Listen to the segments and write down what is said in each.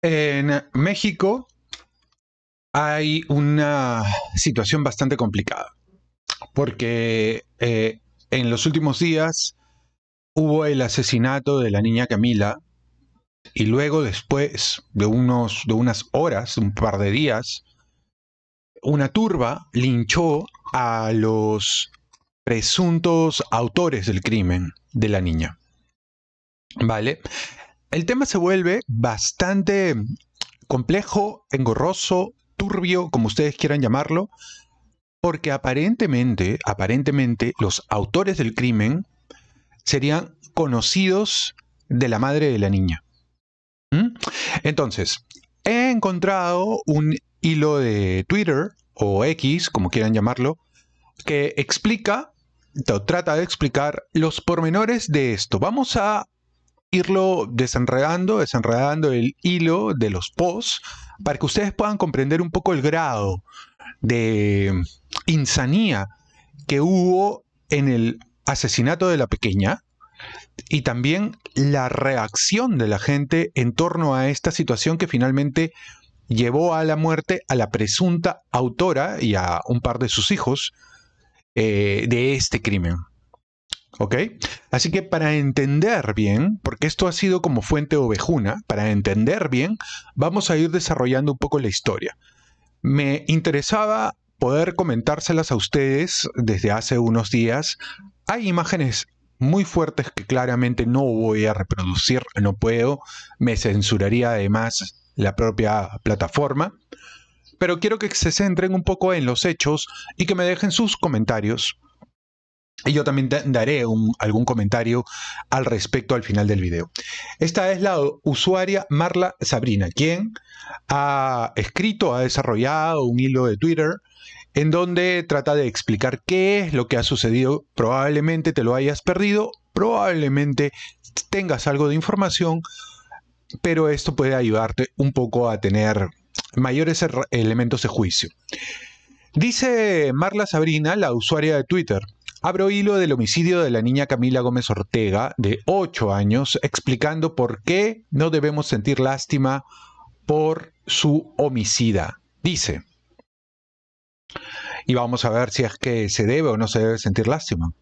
En México hay una situación bastante complicada, porque eh, en los últimos días hubo el asesinato de la niña Camila y luego después de, unos, de unas horas, un par de días, una turba linchó a los presuntos autores del crimen de la niña. ¿Vale? el tema se vuelve bastante complejo, engorroso, turbio, como ustedes quieran llamarlo, porque aparentemente, aparentemente los autores del crimen serían conocidos de la madre de la niña. ¿Mm? Entonces, he encontrado un hilo de Twitter o X, como quieran llamarlo, que explica, trata de explicar los pormenores de esto. Vamos a irlo desenredando, desenredando el hilo de los posts para que ustedes puedan comprender un poco el grado de mm, insanía que hubo en el asesinato de la pequeña y también la reacción de la gente en torno a esta situación que finalmente llevó a la muerte a la presunta autora y a un par de sus hijos eh, de este crimen. Así que para entender bien, porque esto ha sido como fuente ovejuna, para entender bien, vamos a ir desarrollando un poco la historia. Me interesaba poder comentárselas a ustedes desde hace unos días. Hay imágenes muy fuertes que claramente no voy a reproducir, no puedo, me censuraría además la propia plataforma, pero quiero que se centren un poco en los hechos y que me dejen sus comentarios y yo también daré algún comentario al respecto al final del video. Esta es la usuaria Marla Sabrina, quien ha escrito, ha desarrollado un hilo de Twitter en donde trata de explicar qué es lo que ha sucedido. Probablemente te lo hayas perdido, probablemente tengas algo de información, pero esto puede ayudarte un poco a tener mayores elementos de juicio. Dice Marla Sabrina, la usuaria de Twitter, Abro hilo del homicidio de la niña Camila Gómez Ortega, de 8 años, explicando por qué no debemos sentir lástima por su homicida. Dice, y vamos a ver si es que se debe o no se debe sentir lástima.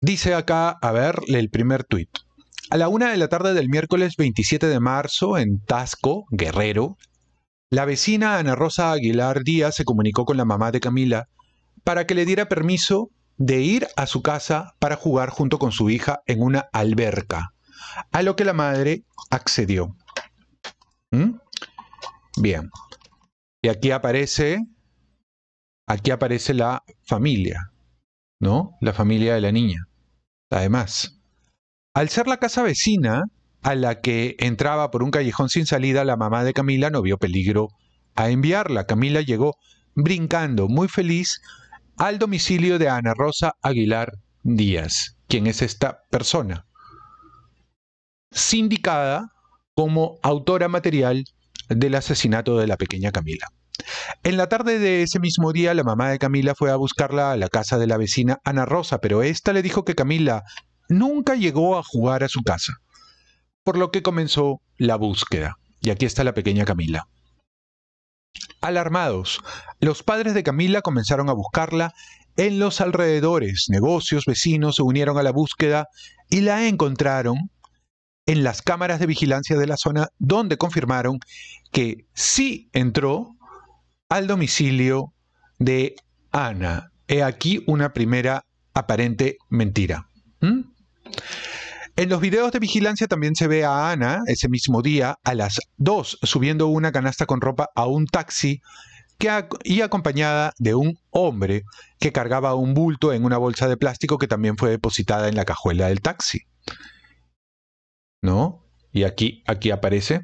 Dice acá, a ver, el primer tuit. A la una de la tarde del miércoles 27 de marzo, en Tasco, Guerrero, la vecina Ana Rosa Aguilar Díaz se comunicó con la mamá de Camila para que le diera permiso de ir a su casa para jugar junto con su hija en una alberca, a lo que la madre accedió. ¿Mm? Bien. Y aquí aparece, aquí aparece la familia, ¿no? La familia de la niña. Además, al ser la casa vecina a la que entraba por un callejón sin salida, la mamá de Camila no vio peligro a enviarla. Camila llegó brincando, muy feliz, al domicilio de Ana Rosa Aguilar Díaz. quien es esta persona? Sindicada como autora material del asesinato de la pequeña Camila. En la tarde de ese mismo día, la mamá de Camila fue a buscarla a la casa de la vecina Ana Rosa, pero esta le dijo que Camila nunca llegó a jugar a su casa, por lo que comenzó la búsqueda. Y aquí está la pequeña Camila. Alarmados, los padres de Camila comenzaron a buscarla en los alrededores, negocios, vecinos se unieron a la búsqueda y la encontraron en las cámaras de vigilancia de la zona donde confirmaron que sí entró al domicilio de Ana. He aquí una primera aparente mentira. ¿Mm? En los videos de vigilancia también se ve a Ana ese mismo día a las 2 subiendo una canasta con ropa a un taxi que y acompañada de un hombre que cargaba un bulto en una bolsa de plástico que también fue depositada en la cajuela del taxi. ¿No? Y aquí, aquí aparece.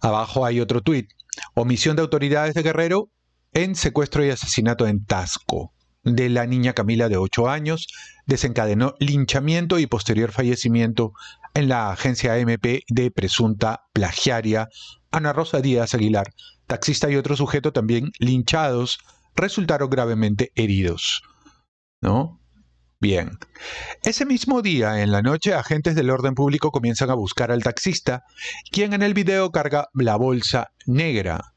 Abajo hay otro tuit. Omisión de autoridades de Guerrero en secuestro y asesinato en Tasco de la niña Camila de 8 años desencadenó linchamiento y posterior fallecimiento en la agencia MP de presunta plagiaria Ana Rosa Díaz Aguilar, taxista y otro sujeto también linchados resultaron gravemente heridos. ¿No? Bien. Ese mismo día, en la noche, agentes del orden público comienzan a buscar al taxista, quien en el video carga la bolsa negra.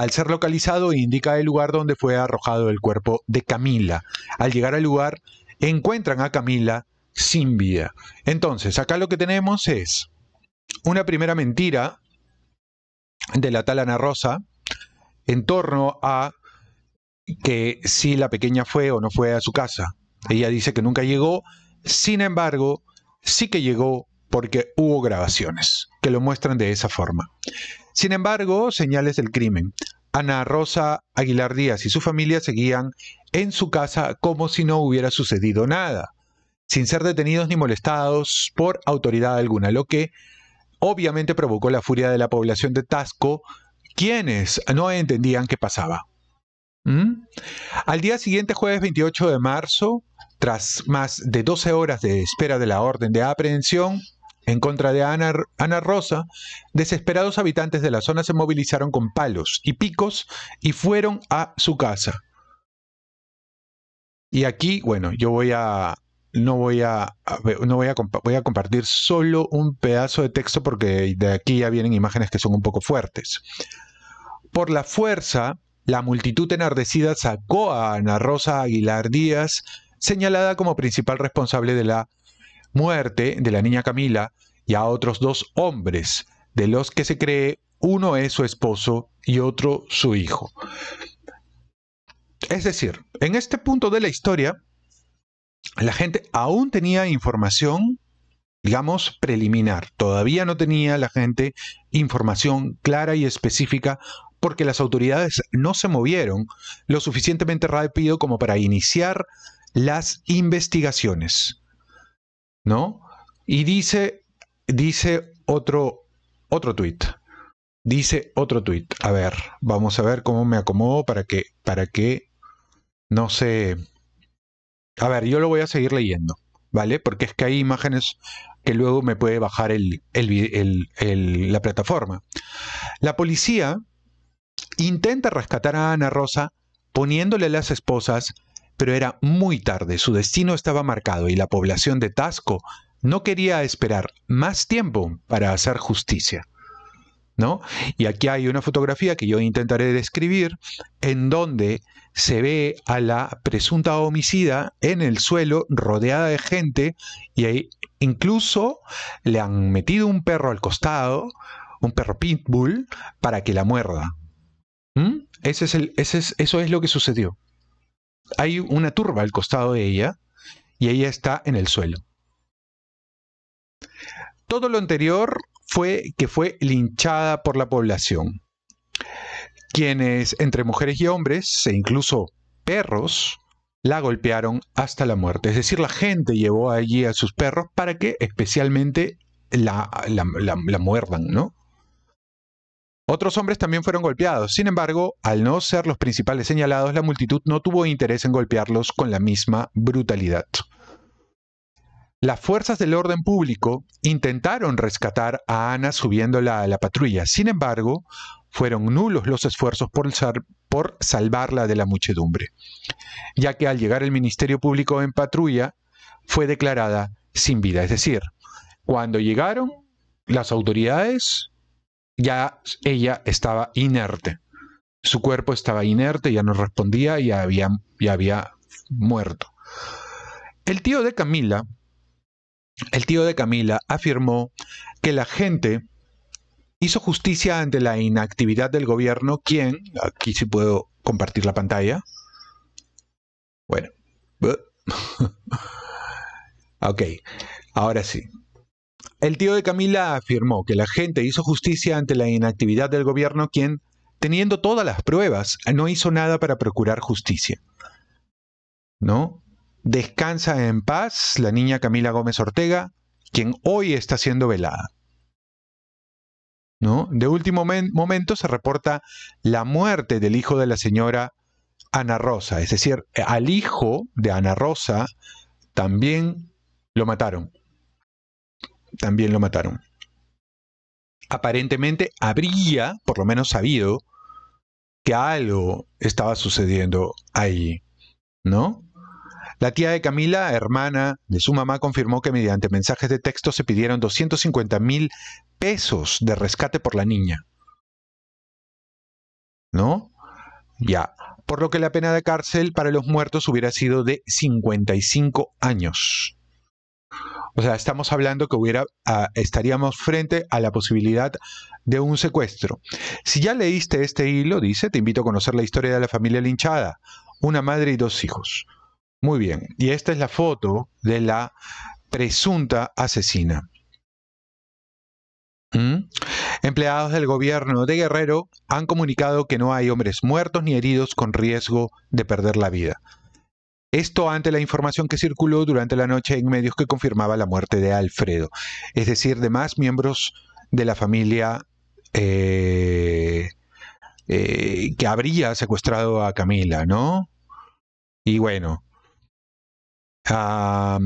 Al ser localizado indica el lugar donde fue arrojado el cuerpo de Camila. Al llegar al lugar encuentran a Camila sin vida. Entonces, acá lo que tenemos es una primera mentira de la tal Ana Rosa en torno a que si la pequeña fue o no fue a su casa. Ella dice que nunca llegó, sin embargo, sí que llegó porque hubo grabaciones que lo muestran de esa forma. Sin embargo, señales del crimen. Ana Rosa Aguilar Díaz y su familia seguían en su casa como si no hubiera sucedido nada, sin ser detenidos ni molestados por autoridad alguna, lo que obviamente provocó la furia de la población de Tasco, quienes no entendían qué pasaba. ¿Mm? Al día siguiente, jueves 28 de marzo, tras más de 12 horas de espera de la orden de aprehensión, en contra de Ana, Rosa, desesperados habitantes de la zona se movilizaron con palos y picos y fueron a su casa. Y aquí, bueno, yo voy a... No voy a, voy a, voy a compartir solo un pedazo de texto porque de aquí ya vienen imágenes que son un poco fuertes. Por la fuerza, la multitud enardecida sacó a Ana Rosa Aguilar Díaz, señalada como principal responsable de la muerte de la niña Camila y a otros dos hombres, de los que se cree uno es su esposo y otro su hijo. Es decir, en este punto de la historia, la gente aún tenía información, digamos, preliminar. Todavía no tenía la gente información clara y específica porque las autoridades no se movieron lo suficientemente rápido como para iniciar las investigaciones. ¿no? Y dice, dice otro, otro tuit. Dice otro tuit. A ver, vamos a ver cómo me acomodo para que, para que no se... A ver, yo lo voy a seguir leyendo, ¿vale? Porque es que hay imágenes que luego me puede bajar el, el, la plataforma. La policía intenta rescatar a Ana Rosa poniéndole las esposas pero era muy tarde, su destino estaba marcado y la población de Tasco no quería esperar más tiempo para hacer justicia. ¿No? Y aquí hay una fotografía que yo intentaré describir en donde se ve a la presunta homicida en el suelo rodeada de gente y ahí incluso le han metido un perro al costado, un perro pitbull, para que la muerda. ¿Mm? Ese es el, ese eso es lo que sucedió hay una turba al costado de ella y ella está en el suelo. Todo lo anterior fue que fue linchada por la población, quienes entre mujeres y hombres e incluso perros la golpearon hasta la muerte. Es decir, la gente llevó allí a sus perros para que especialmente la, muerdan, ¿no? Otros hombres también fueron golpeados, sin embargo, al no ser los principales señalados, la multitud no tuvo interés en golpearlos con la misma brutalidad. Las fuerzas del orden público intentaron rescatar a Ana subiéndola a la patrulla, sin embargo, fueron nulos los esfuerzos por, por salvarla de la muchedumbre, ya que al llegar el Ministerio Público en patrulla, fue declarada sin vida, es decir, cuando llegaron las autoridades ya ella estaba inerte. Su cuerpo estaba inerte, ya no respondía y había, ya había muerto. El tío de Camila, el tío de Camila afirmó que la gente hizo justicia ante la inactividad del gobierno, quien, aquí sí puedo compartir la pantalla. Bueno. ok, ahora sí. El tío de Camila afirmó que la gente hizo justicia ante la inactividad del gobierno quien, teniendo todas las pruebas, no hizo nada para procurar justicia. ¿No? Descansa en paz la niña Camila Gómez Ortega, quien hoy está siendo velada. ¿No? De último momento se reporta la muerte del hijo de la señora Ana Rosa, es decir, al hijo de Ana Rosa también lo mataron también lo mataron. Aparentemente habría, por lo menos sabido, que algo estaba sucediendo ahí, ¿no? La tía de Camila, hermana de su mamá, confirmó que mediante mensajes de texto se pidieron 250 mil pesos de rescate por la niña. ¿No? Ya. Por lo que la pena de cárcel para los muertos hubiera sido de 55 años. O sea, estamos hablando que hubiera, ah, estaríamos frente a la posibilidad de un secuestro. Si ya leíste este hilo, dice, te invito a conocer la historia de la familia linchada, una madre y dos hijos. Muy bien, y esta es la foto de la presunta asesina. ¿Mm? Empleados del gobierno de Guerrero han comunicado que no hay hombres muertos ni heridos con riesgo de perder la vida. Esto ante la información que circuló durante la noche en medios que confirmaba la muerte de Alfredo, es decir, de más miembros de la familia eh, eh, que habría secuestrado a Camila, ¿no? Y bueno, acá,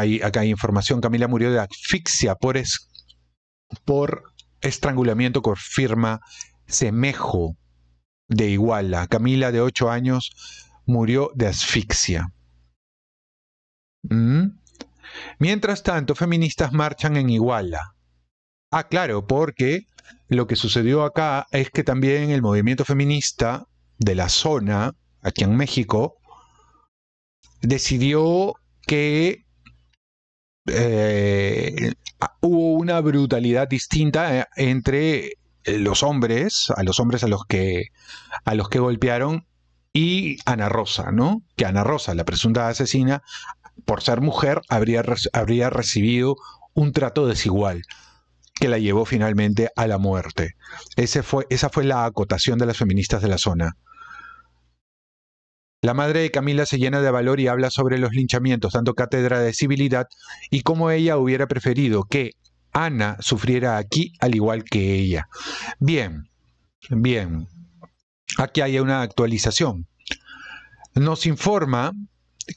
hay, información, Camila murió de asfixia por, por estrangulamiento, confirma Semejo de Iguala. Camila, de 8 años, murió de asfixia. ¿Mm? Mientras tanto, feministas marchan en Iguala. Ah, claro, porque lo que sucedió acá es que también el movimiento feminista de la zona, aquí en México, decidió que eh, hubo una brutalidad distinta eh, entre eh, los hombres, a los hombres a los que, a los que golpearon, y Ana Rosa, ¿no? Que Ana Rosa, la presunta asesina, por ser mujer, habría, habría recibido un trato desigual que la llevó finalmente a la muerte. Ese fue, esa fue la acotación de las feministas de la zona. La madre de Camila se llena de valor y habla sobre los linchamientos, dando cátedra de civilidad y cómo ella hubiera preferido que Ana sufriera aquí al igual que ella. Bien, bien, aquí hay una actualización. Nos informa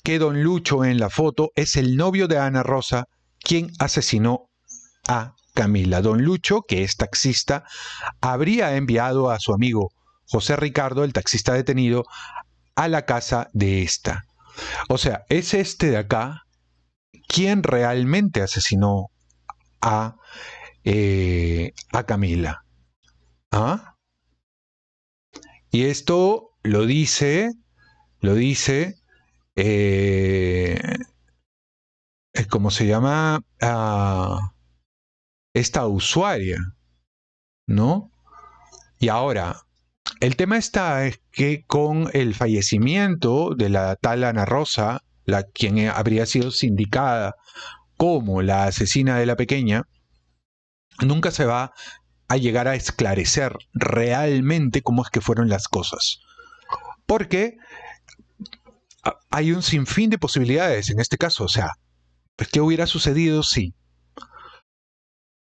que don Lucho en la foto es el novio de Ana Rosa, quien asesinó a Camila. Don Lucho, que es taxista, habría enviado a su amigo José Ricardo, el taxista detenido, a la casa de esta. O sea, es este de acá quien realmente asesinó a a, eh, a Camila. ¿Ah? Y esto lo dice, lo dice, eh, ¿cómo se llama? Ah, esta usuaria, ¿no? Y ahora, el tema está es que con el fallecimiento de la tal Ana Rosa, la quien habría sido sindicada como la asesina de la pequeña, nunca se va a llegar a esclarecer realmente cómo es que fueron las cosas. Porque hay un sinfín de posibilidades en este caso. O sea, pues, ¿qué hubiera sucedido si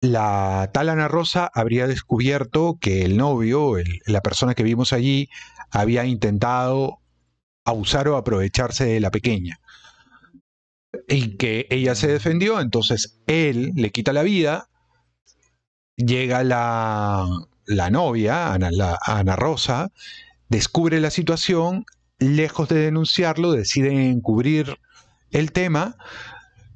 la tal Ana Rosa habría descubierto que el novio, la persona que vimos allí, había intentado abusar o aprovecharse de la pequeña? y que ella se defendió, entonces él le quita la vida, llega la, novia, Ana, Ana Rosa, descubre la situación, lejos de denunciarlo, deciden encubrir el tema,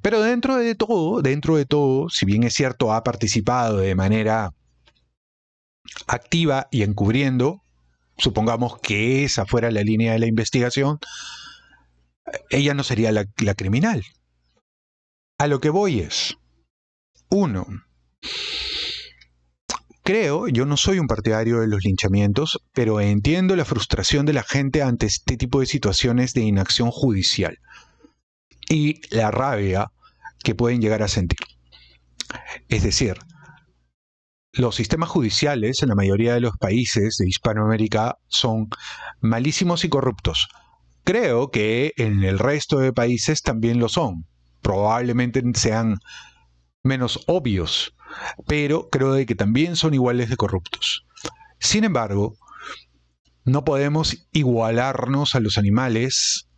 pero dentro de todo, dentro de todo, si bien es cierto, ha participado de manera activa y encubriendo, supongamos que esa fuera la línea de la investigación, ella no sería la criminal. A lo que voy es, uno, creo, yo no soy un partidario de los linchamientos, pero entiendo la frustración de la gente ante este tipo de situaciones de inacción judicial y la rabia que pueden llegar a sentir. Es decir, los sistemas judiciales en la mayoría de los países de Hispanoamérica son malísimos y corruptos. Creo que en el resto de países también lo son probablemente sean menos obvios, pero creo de que también son iguales de corruptos. Sin embargo, no podemos igualarnos a los animales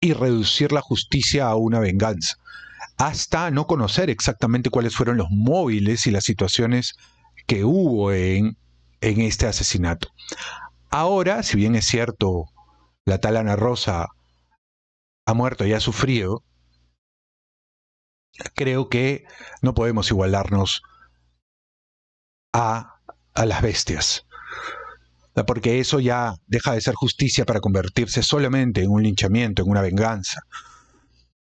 y reducir la justicia a una venganza, hasta no conocer exactamente cuáles fueron los móviles y las situaciones que hubo en, en este asesinato. Ahora, si bien es cierto, la tal Ana Rosa ha muerto y ha sufrido, creo que no podemos igualarnos a, las bestias. Ah, porque eso ya deja de ser justicia para convertirse solamente en un linchamiento, en una venganza.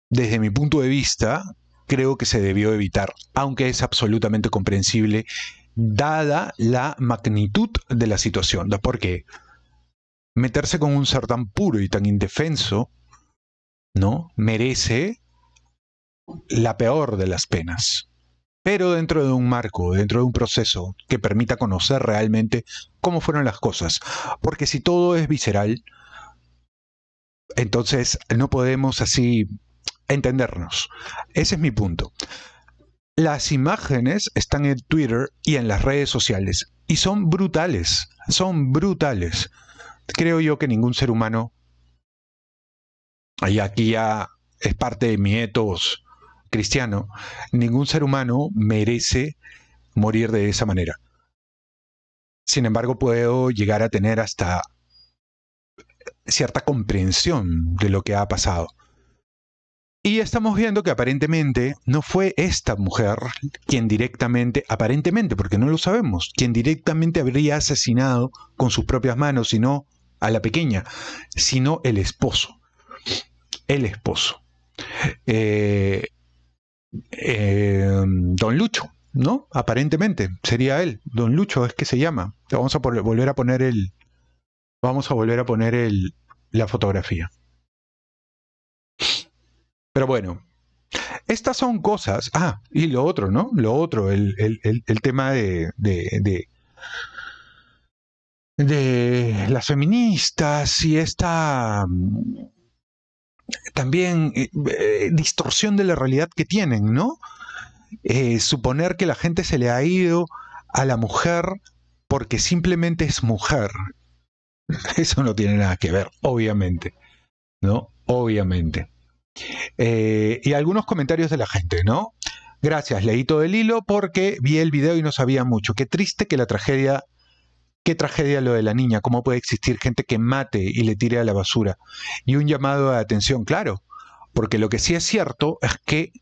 Desde mi punto de vista, creo que se debió evitar, aunque es absolutamente comprensible dada la magnitud de la situación. Ah, porque meterse con un ser tan puro y tan indefenso, ¿no? Merece la peor de las penas, pero dentro de un marco, dentro de un proceso que permita conocer realmente cómo fueron las cosas, porque si todo es visceral, entonces no podemos así entendernos. Ese es mi punto. Las imágenes están en Twitter y en las redes sociales y son brutales, son brutales. Creo yo que ningún ser humano, y aquí ya es parte de mi etos cristiano, ningún ser humano merece morir de esa manera. Sin embargo, puedo llegar a tener hasta cierta comprensión de lo que ha pasado. Y estamos viendo que aparentemente no fue esta mujer quien directamente, aparentemente, porque no lo sabemos, quien directamente habría asesinado con sus propias manos, sino a la pequeña, sino el esposo. El esposo. Eh, eh, Don Lucho, ¿no? Aparentemente, sería él, Don Lucho es que se llama. Vamos a volver a poner el. Vamos a volver a poner el, la fotografía. Pero bueno, estas son cosas. Ah, y lo otro, ¿no? Lo otro, el, tema de, de, de de las feministas y esta también eh, eh, distorsión de la realidad que tienen, ¿no? Eh, suponer que la gente se le ha ido a la mujer porque simplemente es mujer. Eso no tiene nada que ver, obviamente, ¿no? Obviamente. y algunos comentarios de la gente, ¿no? Gracias, leí todo el hilo porque vi el video y no sabía mucho. Qué triste que la tragedia Qué tragedia lo de la niña, cómo puede existir gente que mate y le tire a la basura. Y un llamado de atención, claro, porque lo que sí es cierto es que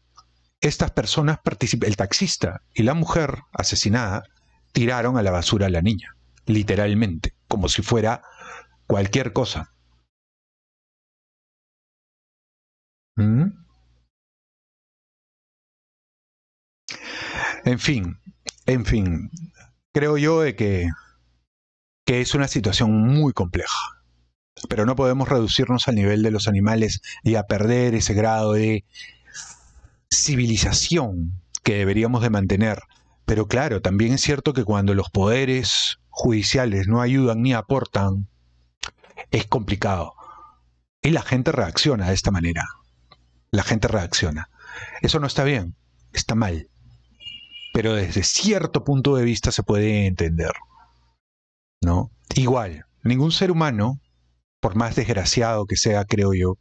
estas personas participan, el taxista y la mujer asesinada tiraron a la basura a la niña, literalmente, como si fuera cualquier cosa. ¿Mm? En fin, en fin, creo yo de que es una situación muy compleja. Pero no podemos reducirnos al nivel de los animales y a perder ese grado de civilización que deberíamos de mantener. Pero claro, también es cierto que cuando los poderes judiciales no ayudan ni aportan, es complicado. Y la gente reacciona de esta manera. La gente reacciona. Eso no está bien, está mal. Pero desde cierto punto de vista se puede entender. ¿no? Igual, ningún ser humano, por más desgraciado que sea, creo yo,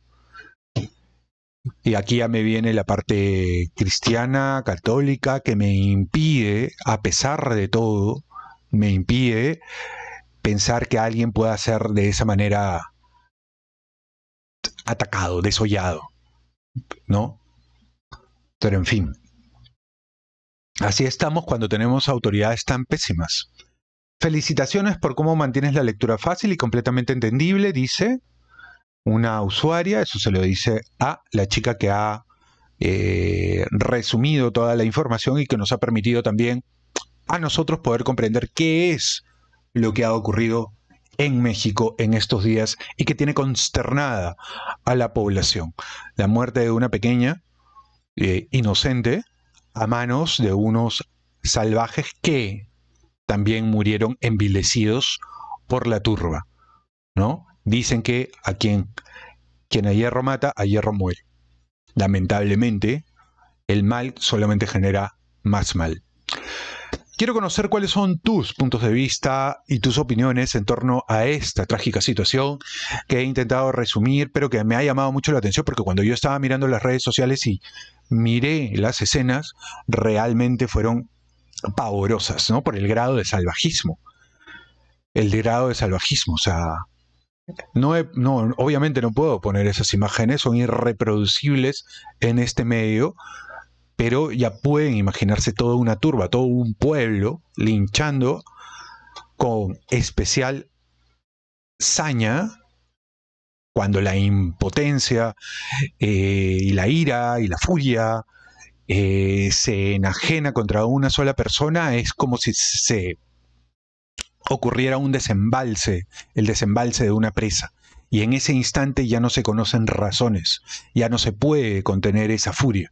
y aquí ya me viene la parte cristiana, católica, que me impide, a pesar de todo, me impide pensar que alguien pueda ser de esa manera atacado, desollado, ¿no? Pero en fin, así estamos cuando tenemos autoridades tan pésimas. Felicitaciones por cómo mantienes la lectura fácil y completamente entendible, dice una usuaria, eso se lo dice a la chica que ha eh, resumido toda la información y que nos ha permitido también a nosotros poder comprender qué es lo que ha ocurrido en México en estos días y que tiene consternada a la población. La muerte de una pequeña eh, inocente a manos de unos salvajes que también murieron envilecidos por la turba, ¿no? Dicen que a quien, quien a hierro mata, a hierro muere. Lamentablemente, el mal solamente genera más mal. Quiero conocer cuáles son tus puntos de vista y tus opiniones en torno a esta trágica situación que he intentado resumir, pero que me ha llamado mucho la atención porque cuando yo estaba mirando las redes sociales y miré las escenas, realmente fueron pavorosas, Por el grado de salvajismo. El grado de salvajismo, o sea, no, obviamente no puedo poner esas imágenes, son irreproducibles en este medio, pero ya pueden imaginarse toda una turba, todo un pueblo linchando con especial saña cuando la impotencia eh, y la ira y la furia eh, se enajena contra una sola persona, es como si se ocurriera un desembalse, el desembalse de una presa. Y en ese instante ya no se conocen razones, ya no se puede contener esa furia.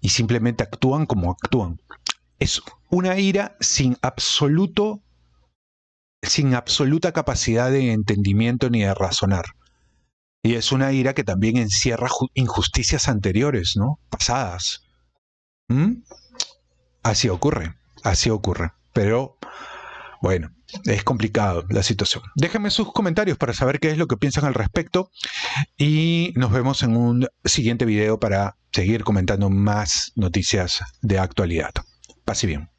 Y simplemente actúan como actúan. Es una ira sin absoluto, sin absoluta capacidad de entendimiento ni de razonar. Y es una ira que también encierra injusticias anteriores, ¿no? Pasadas. Mm. Así ocurre, así ocurre. Pero bueno, es complicado la situación. Déjenme sus comentarios para saber qué es lo que piensan al respecto y nos vemos en un siguiente video para seguir comentando más noticias de actualidad. Pase bien.